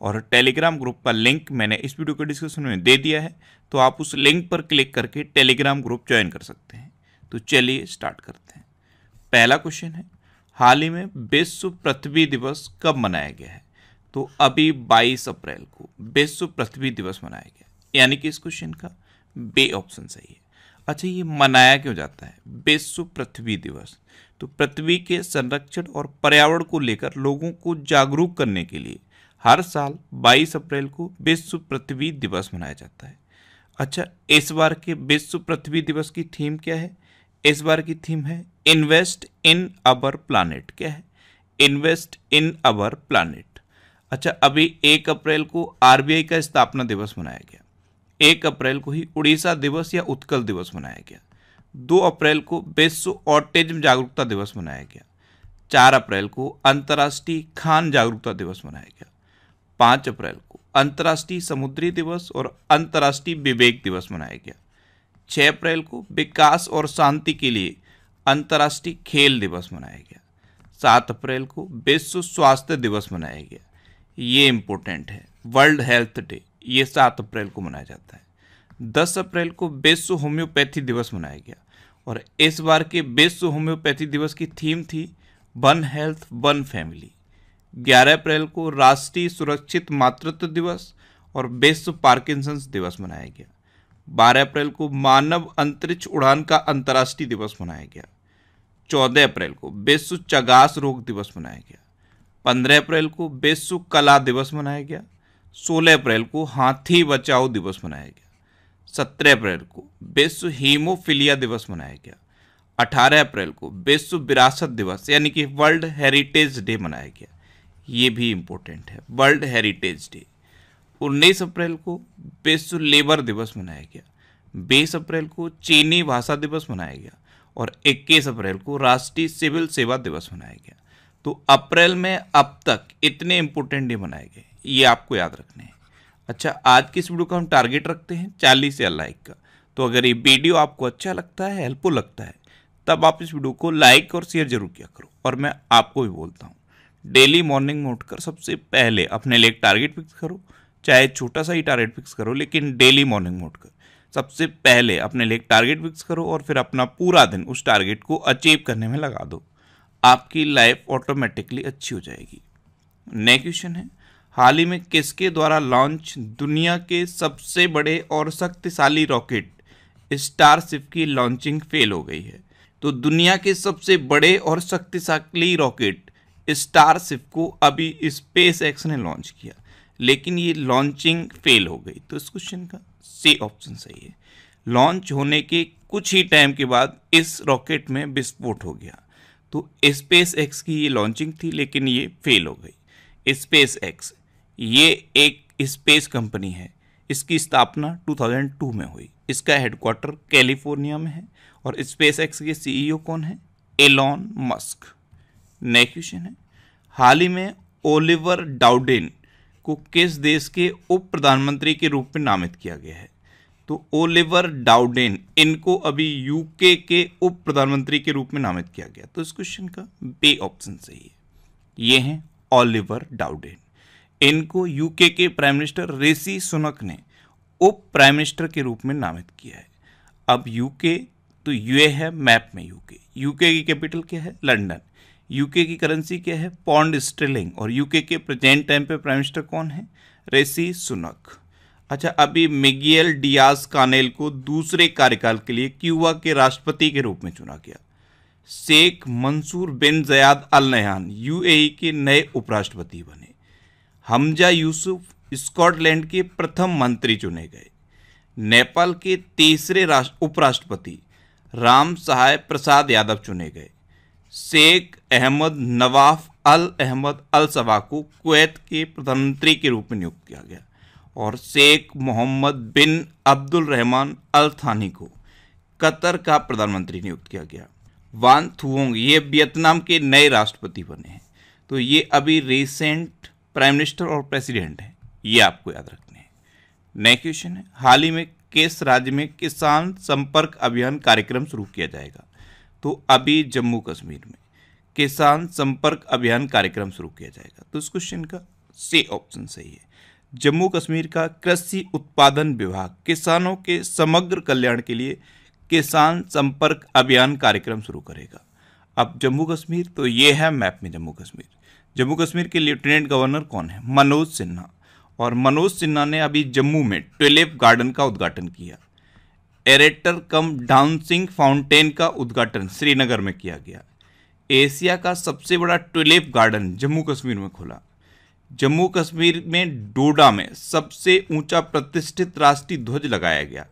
और Telegram group का link मैंने इस वीडियो के डिस्क्रिप्शन में दे दिया है तो आप उस लिंक पर क्लिक करके टेलीग्राम ग्रुप ज्वाइन कर सकते हैं तो चलिए स्टार्ट करते हैं पहला क्वेश्चन है हाल ही में विश्व पृथ्वी दिवस कब मनाया गया है तो अभी 22 अप्रैल को विश्व पृथ्वी दिवस मनाया गया यानी कि इस क्वेश्चन का बे ऑप्शन सही है अच्छा ये मनाया क्यों जाता है विश्व पृथ्वी दिवस तो पृथ्वी के संरक्षण और पर्यावरण को लेकर लोगों को जागरूक करने के लिए हर साल 22 अप्रैल को विश्व पृथ्वी दिवस मनाया जाता है अच्छा इस बार के विश्व पृथ्वी दिवस की थीम क्या है इस बार की थीम है इन्वेस्ट इन अवर प्लानट क्या है इन्वेस्ट इन अवर प्लानट अच्छा अभी एक अप्रैल को आरबीआई का स्थापना दिवस मनाया गया एक अप्रैल को ही उड़ीसा दिवस या उत्कल दिवस मनाया गया दो अप्रैल को विश्व ऑटिज्म जागरूकता दिवस मनाया गया चार अप्रैल को अंतर्राष्ट्रीय खान जागरूकता दिवस मनाया गया पाँच अप्रैल को अंतर्राष्ट्रीय समुद्री दिवस और अंतर्राष्ट्रीय विवेक दिवस मनाया गया छः अप्रैल को विकास और शांति के लिए अंतर्राष्ट्रीय खेल दिवस मनाया गया सात अप्रैल को विश्व स्वास्थ्य दिवस मनाया गया ये इम्पोर्टेंट है वर्ल्ड हेल्थ डे ये सात अप्रैल को मनाया जाता है दस अप्रैल को विश्व होम्योपैथी दिवस मनाया गया और इस बार के विश्व होम्योपैथी दिवस की थीम थी वन हेल्थ वन फैमिली 11 अप्रैल को राष्ट्रीय सुरक्षित मातृत्व दिवस और विश्व पार्किंसंस दिवस मनाया गया 12 अप्रैल को मानव अंतरिक्ष उड़ान का अंतर्राष्ट्रीय दिवस मनाया गया 14 अप्रैल को विश्व चगास रोग दिवस मनाया गया 15 अप्रैल को विश्व कला दिवस मनाया गया 16 अप्रैल को हाथी बचाओ दिवस मनाया गया 17 अप्रैल को विश्व हीमोफिलिया दिवस मनाया गया 18 अप्रैल को विश्व विरासत दिवस यानी कि वर्ल्ड हेरिटेज डे मनाया गया ये भी इम्पोर्टेंट है वर्ल्ड हेरिटेज डे उन्नीस अप्रैल को विश्व लेबर दिवस मनाया गया बीस अप्रैल को चीनी भाषा दिवस मनाया गया और 21 अप्रैल को राष्ट्रीय सिविल सेवा दिवस मनाया गया तो अप्रैल में अब तक इतने इम्पोर्टेंट डे मनाए गए ये आपको याद रखने हैं अच्छा आज की इस वीडियो का हम टारगेट रखते हैं चालीस या लाइक का तो अगर ये वीडियो आपको अच्छा लगता है हेल्पफुल लगता है तब आप इस वीडियो को लाइक और शेयर जरूर किया करो और मैं आपको भी बोलता हूँ डेली मॉर्निंग में उठकर सबसे पहले अपने लिए एक टारगेट फिक्स करो चाहे छोटा सा ही टारगेट फिक्स करो लेकिन डेली मॉर्निंग में उठकर सबसे पहले अपने लिए एक टारगेट फिक्स करो और फिर अपना पूरा दिन उस टारगेट को अचीव करने में लगा दो आपकी लाइफ ऑटोमेटिकली अच्छी हो जाएगी नेक्स्ट क्वेश्चन है हाल ही में किसके द्वारा लॉन्च दुनिया के सबसे बड़े और शक्तिशाली रॉकेट स्टारशिप की लॉन्चिंग फेल हो गई है तो दुनिया के सबसे बड़े और शक्तिशाली रॉकेट स्टारशिप को अभी स्पेस एक्स ने लॉन्च किया लेकिन ये लॉन्चिंग फेल हो गई तो इस क्वेश्चन का सी ऑप्शन सही है लॉन्च होने के कुछ ही टाइम के बाद इस रॉकेट में विस्फोट हो गया तो स्पेस एक्स की ये लॉन्चिंग थी लेकिन ये फेल हो गई स्पेस एक्स ये एक स्पेस कंपनी है इसकी स्थापना 2002 में हुई इसका हेडक्वार्टर कैलिफोर्निया में है और स्पेस एक्स के सीईओ e कौन है एलॉन मस्क नेक्स्ट क्वेश्चन है हाल ही में ओलिवर डाउडेन को किस देश के उप प्रधानमंत्री के रूप में नामित किया गया है तो ओलिवर डाउडेन इनको अभी यूके के उप प्रधानमंत्री के रूप में नामित किया गया तो इस क्वेश्चन का बे ऑप्शन सही है ये हैं ओलिवर डाउडेन इनको यूके के प्राइम मिनिस्टर रेसी सुनक ने उप प्राइम मिनिस्टर के रूप में नामित किया है अब यूके तो यूए है मैप में यूके यूके की कैपिटल क्या है लंडन यूके की करेंसी क्या है पॉन्ड स्टेलिंग और यूके के प्रेजेंट टाइम पे प्राइम मिनिस्टर कौन है रेसी सुनक अच्छा अभी मिगियल डियाज कानेल को दूसरे कार्यकाल के लिए क्यूबा के राष्ट्रपति के रूप में चुना गया शेख मंसूर बिन जयाद अल नहान यू e के नए उपराष्ट्रपति बने हमजा यूसुफ स्कॉटलैंड के प्रथम मंत्री चुने गए नेपाल के तीसरे राष्ट्र उपराष्ट्रपति राम सहाय प्रसाद यादव चुने गए शेख अहमद नवाफ अल अहमद अल सबा को कुवैत के प्रधानमंत्री के रूप में नियुक्त किया गया और शेख मोहम्मद बिन अब्दुल रहमान अल थानी को कतर का प्रधानमंत्री नियुक्त किया गया वान थुओंग ये वियतनाम के नए राष्ट्रपति बने हैं तो ये अभी रिसेंट प्राइम मिनिस्टर और प्रेसिडेंट हैं ये आपको याद रखने हैं नए क्वेश्चन है हाल ही में किस राज्य में किसान संपर्क अभियान कार्यक्रम शुरू किया जाएगा तो अभी जम्मू कश्मीर में किसान संपर्क अभियान कार्यक्रम शुरू किया जाएगा तो इस क्वेश्चन का से ऑप्शन सही है जम्मू कश्मीर का कृषि उत्पादन विभाग किसानों के समग्र कल्याण के लिए किसान संपर्क अभियान कार्यक्रम शुरू करेगा अब जम्मू कश्मीर तो ये है मैप में जम्मू कश्मीर जम्मू कश्मीर के लेफ्टिनेंट गवर्नर कौन है मनोज सिन्हा और मनोज सिन्हा ने अभी जम्मू में ट्वेलेप गार्डन का उद्घाटन किया एरेटर कम डांसिंग फाउंटेन का उद्घाटन श्रीनगर में किया गया एशिया का सबसे बड़ा ट्यूलिप गार्डन जम्मू कश्मीर में खुला जम्मू कश्मीर में डोडा में सबसे ऊंचा प्रतिष्ठित राष्ट्रीय ध्वज लगाया गया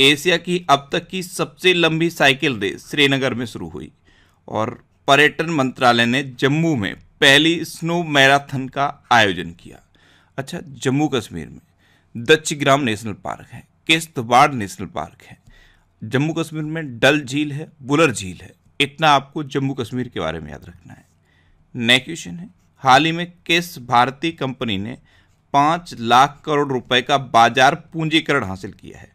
एशिया की अब तक की सबसे लंबी साइकिल रेस श्रीनगर में शुरू हुई और पर्यटन मंत्रालय ने जम्मू में पहली स्नो मैराथन का आयोजन किया अच्छा जम्मू कश्मीर में दक्षग्राम नेशनल पार्क है किश्तवाड़ नेशनल पार्क है जम्मू कश्मीर में डल झील है बुलर झील है इतना आपको जम्मू कश्मीर के बारे में याद रखना है नेक्स्ट क्वेश्चन है हाल ही में किस भारतीय कंपनी ने पाँच लाख करोड़ रुपए का बाजार पूंजीकरण हासिल किया है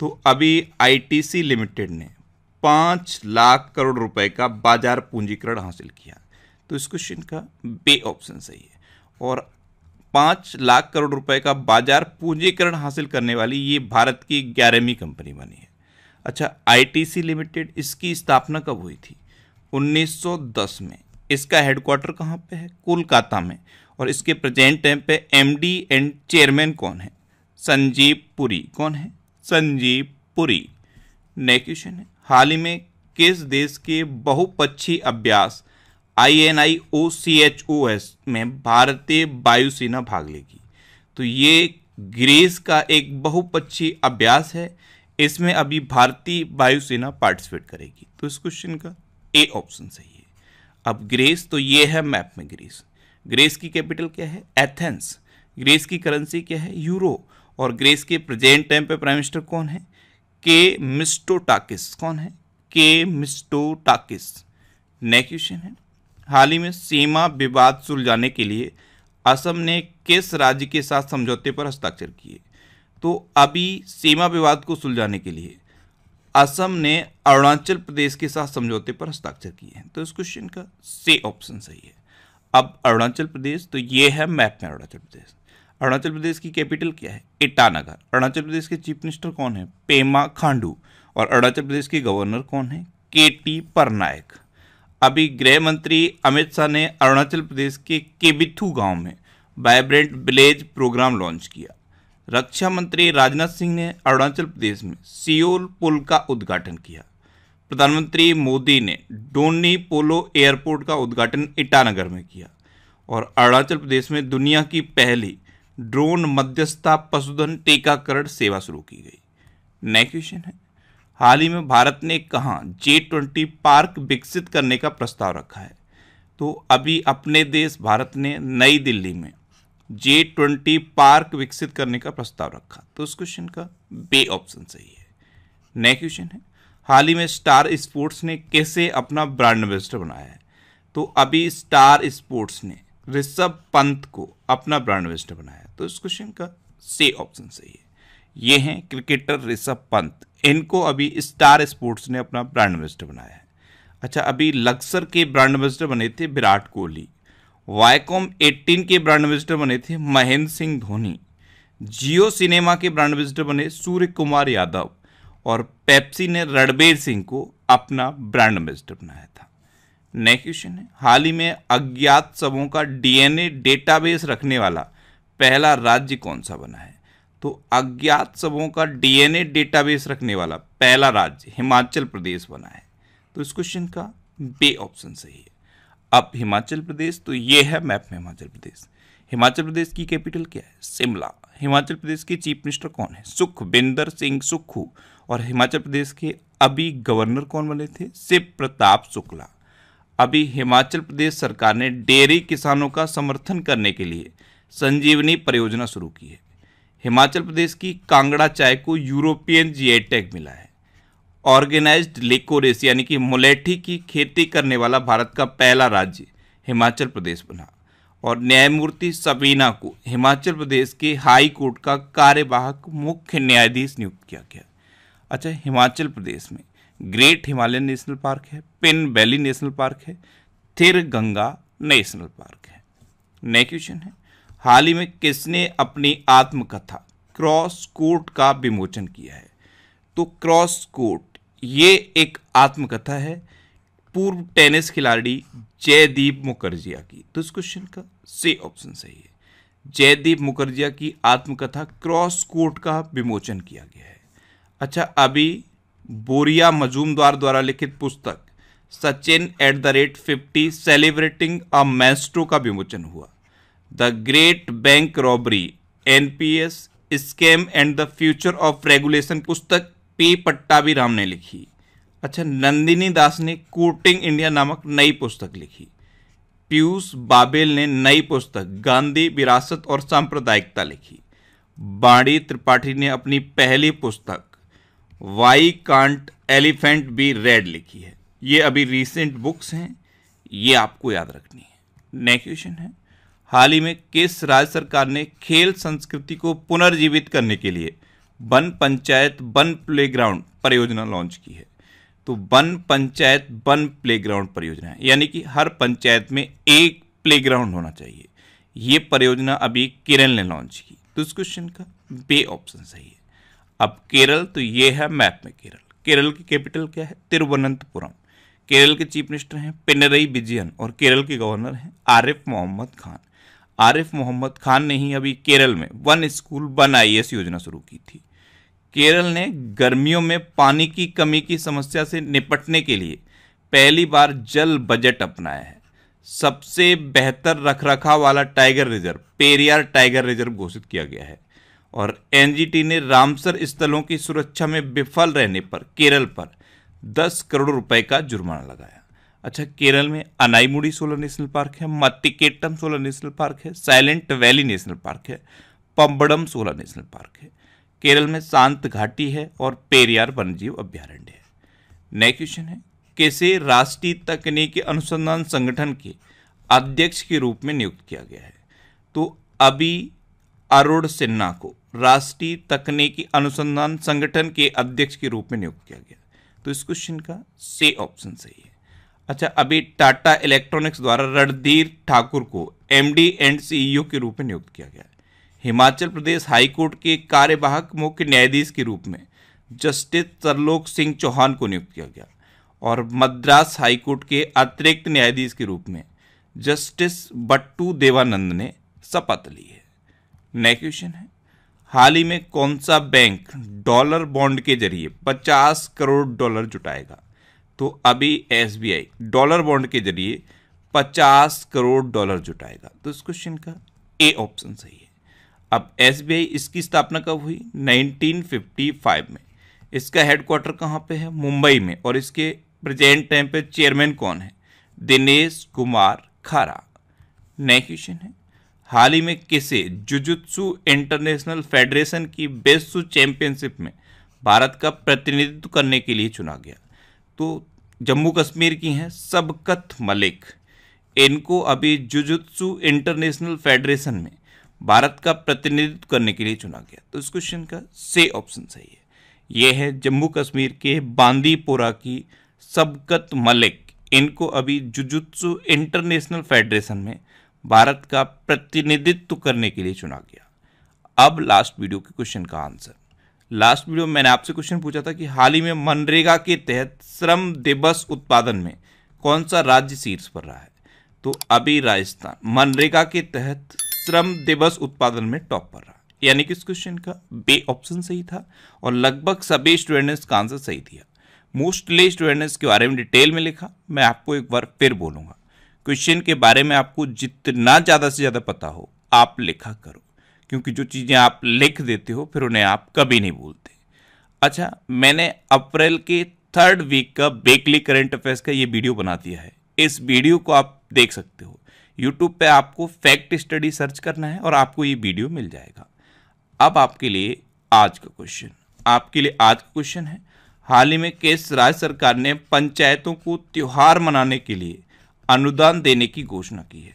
तो अभी आईटीसी लिमिटेड ने पाँच लाख करोड़ रुपए का बाजार पूंजीकरण हासिल किया तो इस क्वेश्चन का बे ऑप्शन सही है और पाँच लाख करोड़ रुपए का बाजार पूंजीकरण हासिल करने वाली ये भारत की ग्यारहवीं कंपनी बनी है अच्छा आईटीसी लिमिटेड इसकी स्थापना कब हुई थी 1910 में इसका हेडक्वार्टर कहाँ पे है कोलकाता में और इसके प्रेजेंट टाइम पे एमडी एंड चेयरमैन कौन है संजीव पुरी कौन है संजीव पुरी नेक्स्ट क्वेश्चन है हाल ही में किस देश के बहुपक्षी अभ्यास I N I O C H O S में भारतीय वायुसेना भाग लेगी तो ये ग्रीस का एक बहुपक्षी अभ्यास है इसमें अभी भारतीय वायुसेना पार्टिसिपेट करेगी तो इस क्वेश्चन का ए ऑप्शन सही है अब ग्रीस तो ये है मैप में ग्रीस ग्रीस की कैपिटल क्या है एथेंस ग्रीस की करेंसी क्या है यूरो और ग्रीस के प्रेजेंट टाइम पे प्राइम मिनिस्टर कौन है के मिस्टोटाकिस कौन है के मिस्टोटाकिस नेक्स्ट क्वेश्चन है हाल ही में सीमा विवाद सुलझाने के लिए असम ने किस राज्य के साथ समझौते पर हस्ताक्षर किए तो अभी सीमा विवाद को सुलझाने के लिए असम ने अरुणाचल प्रदेश के साथ समझौते पर हस्ताक्षर किए हैं तो इस क्वेश्चन का से ऑप्शन सही है अब अरुणाचल प्रदेश तो ये है मैप में अरुणाचल प्रदेश अरुणाचल प्रदेश की कैपिटल क्या है ईटानगर अरुणाचल प्रदेश के चीफ मिनिस्टर कौन है पेमा खांडू और अरुणाचल प्रदेश के गवर्नर कौन है के टी परनायक अभी गृह मंत्री अमित शाह ने अरुणाचल प्रदेश के केबिथू गांव में वाइब्रेंट विलेज प्रोग्राम लॉन्च किया रक्षा मंत्री राजनाथ सिंह ने अरुणाचल प्रदेश में सियोल पुल का उद्घाटन किया प्रधानमंत्री मोदी ने डोनी पोलो एयरपोर्ट का उद्घाटन ईटानगर में किया और अरुणाचल प्रदेश में दुनिया की पहली ड्रोन मध्यस्थता पशुधन टीकाकरण सेवा शुरू की गई नए क्वेश्चन है हाल ही में भारत ने कहा जे ट्वेंटी पार्क विकसित करने का प्रस्ताव रखा है तो अभी अपने देश भारत ने नई दिल्ली में जे ट्वेंटी पार्क विकसित करने का प्रस्ताव रखा तो उस क्वेश्चन का बे ऑप्शन सही है नया क्वेश्चन है हाल ही में स्टार स्पोर्ट्स ने कैसे अपना ब्रांड एम्बेसडर बनाया है तो अभी स्टार स्पोर्ट्स ने ऋषभ पंत को अपना ब्रांड एम्बेसडर बनाया तो इस क्वेश्चन का से ऑप्शन सही है ये हैं क्रिकेटर ऋषभ पंत इनको अभी स्टार स्पोर्ट्स ने अपना ब्रांड एम्बेसडर बनाया है अच्छा अभी लक्सर के ब्रांड एम्बेसडर बने थे विराट कोहली वाईकॉम 18 के ब्रांड एम्बेसडर बने थे महेंद्र सिंह धोनी जियो सिनेमा के ब्रांड एम्बेसडर बने सूर्य कुमार यादव और पेप्सी ने रणबीर सिंह को अपना ब्रांड एम्बेसडर बनाया था नेक्स्ट क्वेश्चन है हाल ही में अज्ञात सबों का डीएनए डेटाबेस रखने वाला पहला राज्य कौन सा बना है तो अज्ञात सबों का डीएनए डेटाबेस रखने वाला पहला राज्य हिमाचल प्रदेश बना है तो इस क्वेश्चन का बे ऑप्शन सही है अब हिमाचल प्रदेश तो ये है मैप में हिमाचल प्रदेश हिमाचल प्रदेश की कैपिटल क्या है शिमला हिमाचल प्रदेश के चीफ मिनिस्टर कौन है सुखबिंदर सिंह सुक्खू और हिमाचल प्रदेश के अभी गवर्नर कौन बने थे शिव प्रताप शुक्ला अभी हिमाचल प्रदेश सरकार ने डेयरी किसानों का समर्थन करने के लिए संजीवनी परियोजना शुरू की है हिमाचल प्रदेश की कांगड़ा चाय को यूरोपियन जीआई टैग मिला है ऑर्गेनाइज्ड लेकोरेस यानी कि मोलेठी की खेती करने वाला भारत का पहला राज्य हिमाचल प्रदेश बना और न्यायमूर्ति सबीना को हिमाचल प्रदेश के हाई कोर्ट का कार्यवाहक मुख्य न्यायाधीश नियुक्त किया गया अच्छा हिमाचल प्रदेश में ग्रेट हिमालयन नेशनल पार्क है पिन वैली नेशनल पार्क है थिर गंगा नेशनल पार्क है नए क्वेश्चन है हाल ही में किसने अपनी आत्मकथा क्रॉस कोर्ट का विमोचन किया है तो क्रॉस कोर्ट ये एक आत्मकथा है पूर्व टेनिस खिलाड़ी जयदीप मुखर्जिया की तो इस क्वेश्चन का से ऑप्शन सही है जयदीप मुखर्जिया की आत्मकथा क्रॉस कोर्ट का विमोचन किया गया है अच्छा अभी बोरिया मजूमदार द्वारा लिखित पुस्तक Sachin at the rate fifty celebrating a maestro का विमोचन हुआ the great bank robbery NPS scam and the future of regulation पुस्तक पी पट्टाभी राम ने लिखी अच्छा नंदिनी दास ने कोटिंग इंडिया नामक नई पुस्तक लिखी पीयूष बाबेल ने नई पुस्तक गांधी विरासत और सांप्रदायिकता लिखी बाणी त्रिपाठी ने अपनी पहली पुस्तक why can't elephant be red लिखी है ये अभी रिसेंट बुक्स हैं ये आपको याद रखनी है नेक्स्ट क्वेश्चन है हाल ही में किस राज्य सरकार ने खेल संस्कृति को पुनर्जीवित करने के लिए वन पंचायत वन प्लेग्राउंड परियोजना लॉन्च की है तो वन पंचायत वन प्लेग्राउंड परियोजना है यानी कि हर पंचायत में एक प्लेग्राउंड होना चाहिए ये परियोजना अभी केरल ने लॉन्च की तो इस क्वेश्चन का बे ऑप्शन सही है अब केरल तो ये है मैप में केरल केरल की कैपिटल क्या है तिरुवनंतपुरम केरल के चीफ मिनिस्टर हैं पिनरई विजयन और केरल के गवर्नर हैं आरिफ मोहम्मद खान आरिफ मोहम्मद खान ने ही अभी केरल में वन स्कूल वन आई योजना शुरू की थी केरल ने गर्मियों में पानी की कमी की समस्या से निपटने के लिए पहली बार जल बजट अपनाया है सबसे बेहतर रखरखाव वाला tiger reserve Periyar tiger reserve घोषित किया गया है और एनजीटी ने रामसर स्थलों की सुरक्षा में विफल रहने पर केरल पर 10 करोड़ रुपए का जुर्माना लगाया अच्छा केरल में अनाईमुड़ी सोलर नेशनल पार्क है मत्तिकेट्टम सोलर नेशनल पार्क है साइलेंट वैली नेशनल पार्क है पम्बडम सोलर नेशनल पार्क है केरल में शांत घाटी है और पेरियार वन्यजीव अभ्यारण्य है नेक्स्ट क्वेश्चन है कैसे राष्ट्रीय तकनीकी अनुसंधान संगठन के अध्यक्ष के रूप में नियुक्त किया गया है तो अभी अरुण सिन्हा को राष्ट्रीय तकनीकी अनुसंधान संगठन के अध्यक्ष के रूप में नियुक्त किया गया तो इस क्वेश्चन का से ऑप्शन सही है अच्छा अभी टाटा इलेक्ट्रॉनिक्स द्वारा रणधीर ठाकुर को एमडी एंड सीईओ के रूप में नियुक्त किया गया हिमाचल प्रदेश हाईकोर्ट के कार्यवाहक मुख्य न्यायाधीश के रूप में जस्टिस तरलोक सिंह चौहान को नियुक्त किया गया और मद्रास हाईकोर्ट के अतिरिक्त न्यायाधीश के रूप में जस्टिस बट्टू देवानंद ने शपथ ली है नेक्स्ट क्वेश्चन है हाल ही में कौन सा बैंक डॉलर बॉन्ड के जरिए 50 करोड़ डॉलर जुटाएगा तो अभी एस डॉलर बॉन्ड के जरिए 50 करोड़ डॉलर जुटाएगा तो इस क्वेश्चन का ए ऑप्शन सही है अब एस इसकी स्थापना कब हुई 1955 में इसका हेडक्वार्टर कहाँ पे है मुंबई में और इसके प्रेजेंट टाइम पे चेयरमैन कौन है दिनेश कुमार खारा नए क्वेश्चन है हाल ही में किसे जुजुत्सु इंटरनेशनल फेडरेशन की बेस्सु चैंपियनशिप में भारत का प्रतिनिधित्व करने के लिए चुना गया तो जम्मू कश्मीर की हैं सबकत मलिक इनको अभी जुजुत्सु इंटरनेशनल फेडरेशन में भारत का प्रतिनिधित्व करने के लिए चुना गया तो इस क्वेश्चन का से ऑप्शन सही है ये है जम्मू कश्मीर के बांदीपोरा की सबकत मलिक इनको अभी जुजुत्सु इंटरनेशनल फेडरेशन में भारत का प्रतिनिधित्व करने के लिए चुना गया अब लास्ट वीडियो के क्वेश्चन का आंसर लास्ट वीडियो में मैंने आपसे क्वेश्चन पूछा था कि हाल ही में मनरेगा के तहत श्रम दिवस उत्पादन में कौन सा राज्य शीर्ष पर रहा है तो अभी राजस्थान मनरेगा के तहत श्रम दिवस उत्पादन में टॉप पर रहा यानी कि इस क्वेश्चन का बे ऑप्शन सही था और लगभग सभी स्टूडेंट्स का आंसर सही दिया मोस्टली स्टूडेंट्स के बारे में डिटेल में लिखा मैं आपको एक बार फिर बोलूंगा क्वेश्चन के बारे में आपको जितना ज़्यादा से ज़्यादा पता हो आप लिखा करो क्योंकि जो चीज़ें आप लिख देते हो फिर उन्हें आप कभी नहीं भूलते अच्छा मैंने अप्रैल के थर्ड वीक का बेकली करेंट अफेयर्स का ये वीडियो बना दिया है इस वीडियो को आप देख सकते हो यूट्यूब पे आपको फैक्ट स्टडी सर्च करना है और आपको ये वीडियो मिल जाएगा अब आपके लिए आज का क्वेश्चन आपके लिए आज का क्वेश्चन है हाल ही में केस राज्य सरकार ने पंचायतों को त्यौहार मनाने के लिए अनुदान देने की घोषणा की है